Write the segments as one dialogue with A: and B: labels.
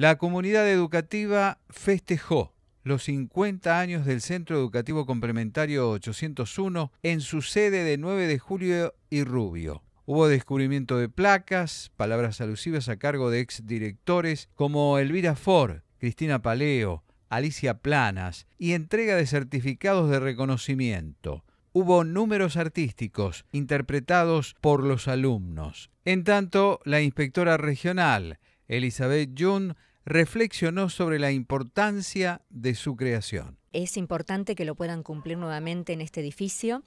A: La comunidad educativa festejó los 50 años del Centro Educativo Complementario 801 en su sede de 9 de julio y Rubio. Hubo descubrimiento de placas, palabras alusivas a cargo de exdirectores como Elvira Ford, Cristina Paleo, Alicia Planas y entrega de certificados de reconocimiento. Hubo números artísticos interpretados por los alumnos. En tanto, la inspectora regional, Elizabeth Jun, reflexionó sobre la importancia de su creación.
B: Es importante que lo puedan cumplir nuevamente en este edificio.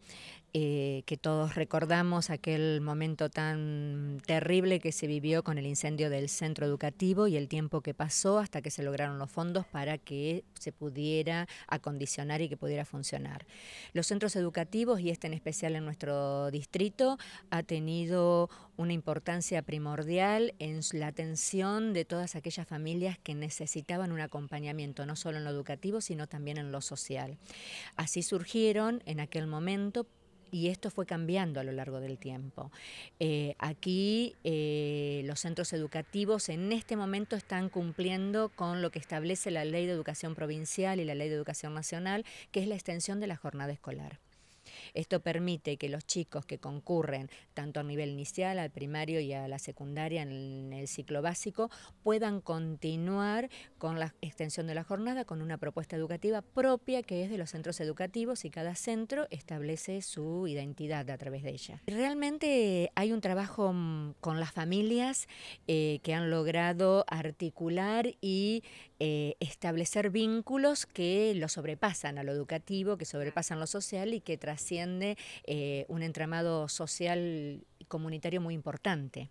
B: Eh, que todos recordamos aquel momento tan terrible que se vivió con el incendio del centro educativo y el tiempo que pasó hasta que se lograron los fondos para que se pudiera acondicionar y que pudiera funcionar. Los centros educativos, y este en especial en nuestro distrito, ha tenido una importancia primordial en la atención de todas aquellas familias que necesitaban un acompañamiento, no solo en lo educativo, sino también en lo social. Así surgieron en aquel momento y esto fue cambiando a lo largo del tiempo. Eh, aquí eh, los centros educativos en este momento están cumpliendo con lo que establece la Ley de Educación Provincial y la Ley de Educación Nacional, que es la extensión de la jornada escolar. Esto permite que los chicos que concurren tanto a nivel inicial, al primario y a la secundaria en el ciclo básico puedan continuar con la extensión de la jornada con una propuesta educativa propia que es de los centros educativos y cada centro establece su identidad a través de ella. Realmente hay un trabajo mm, con las familias eh, que han logrado articular y eh, establecer vínculos que lo sobrepasan a lo educativo, que sobrepasan lo social y que trascienden eh, un entramado social y comunitario muy importante.